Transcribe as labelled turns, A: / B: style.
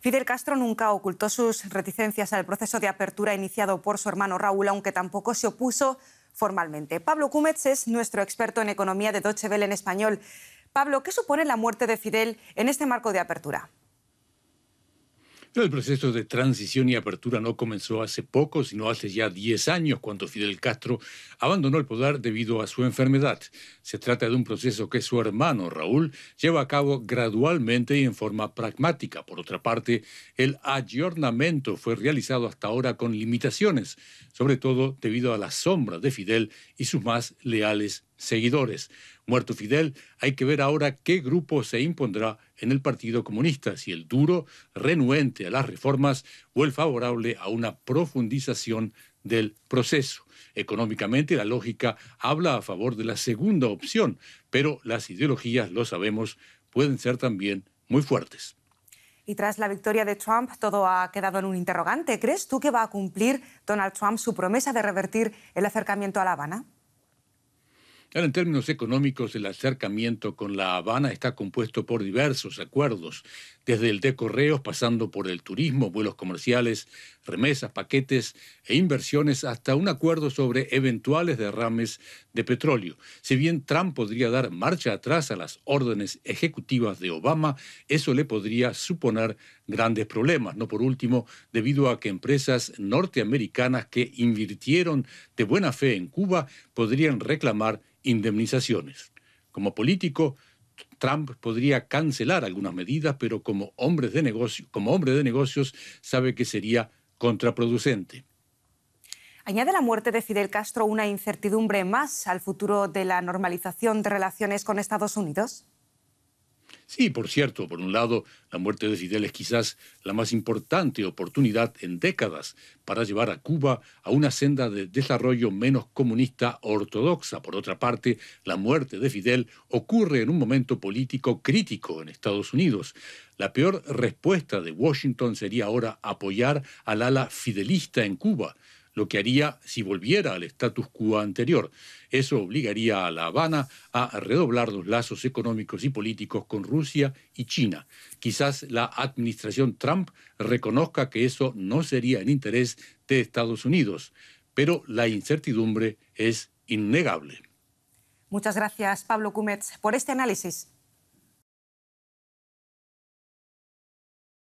A: Fidel Castro nunca ocultó sus reticencias al proceso de apertura iniciado por su hermano Raúl, aunque tampoco se opuso formalmente. Pablo Cúmez es nuestro experto en economía de Deutsche Welle en español. Pablo, ¿qué supone la muerte de Fidel en este marco de apertura?
B: El proceso de transición y apertura no comenzó hace poco, sino hace ya 10 años, cuando Fidel Castro abandonó el poder debido a su enfermedad. Se trata de un proceso que su hermano Raúl lleva a cabo gradualmente y en forma pragmática. Por otra parte, el ayornamiento fue realizado hasta ahora con limitaciones, sobre todo debido a la sombra de Fidel y sus más leales seguidores. Muerto Fidel, hay que ver ahora qué grupo se impondrá en el Partido Comunista, si el duro, renuente a las reformas o el favorable a una profundización del proceso. Económicamente la lógica habla a favor de la segunda opción, pero las ideologías, lo sabemos, pueden ser también muy fuertes.
A: Y tras la victoria de Trump, todo ha quedado en un interrogante. ¿Crees tú que va a cumplir Donald Trump su promesa de revertir el acercamiento a La Habana?
B: en términos económicos, el acercamiento con La Habana está compuesto por diversos acuerdos, desde el de correos, pasando por el turismo, vuelos comerciales, remesas, paquetes e inversiones, hasta un acuerdo sobre eventuales derrames de petróleo. Si bien Trump podría dar marcha atrás a las órdenes ejecutivas de Obama, eso le podría suponer grandes problemas, no por último, debido a que empresas norteamericanas que invirtieron de buena fe en Cuba podrían reclamar indemnizaciones. Como político, Trump podría cancelar algunas medidas, pero como, hombre de como hombre de negocios sabe que sería contraproducente.
A: Añade la muerte de Fidel Castro una incertidumbre más al futuro de la normalización de relaciones con Estados Unidos.
B: Sí, por cierto, por un lado, la muerte de Fidel es quizás la más importante oportunidad en décadas para llevar a Cuba a una senda de desarrollo menos comunista ortodoxa. Por otra parte, la muerte de Fidel ocurre en un momento político crítico en Estados Unidos. La peor respuesta de Washington sería ahora apoyar al ala fidelista en Cuba lo que haría si volviera al status quo anterior. Eso obligaría a La Habana a redoblar los lazos económicos y políticos con Rusia y China. Quizás la administración Trump reconozca que eso no sería en interés de Estados Unidos, pero la incertidumbre es innegable.
A: Muchas gracias, Pablo Cumets, por este análisis.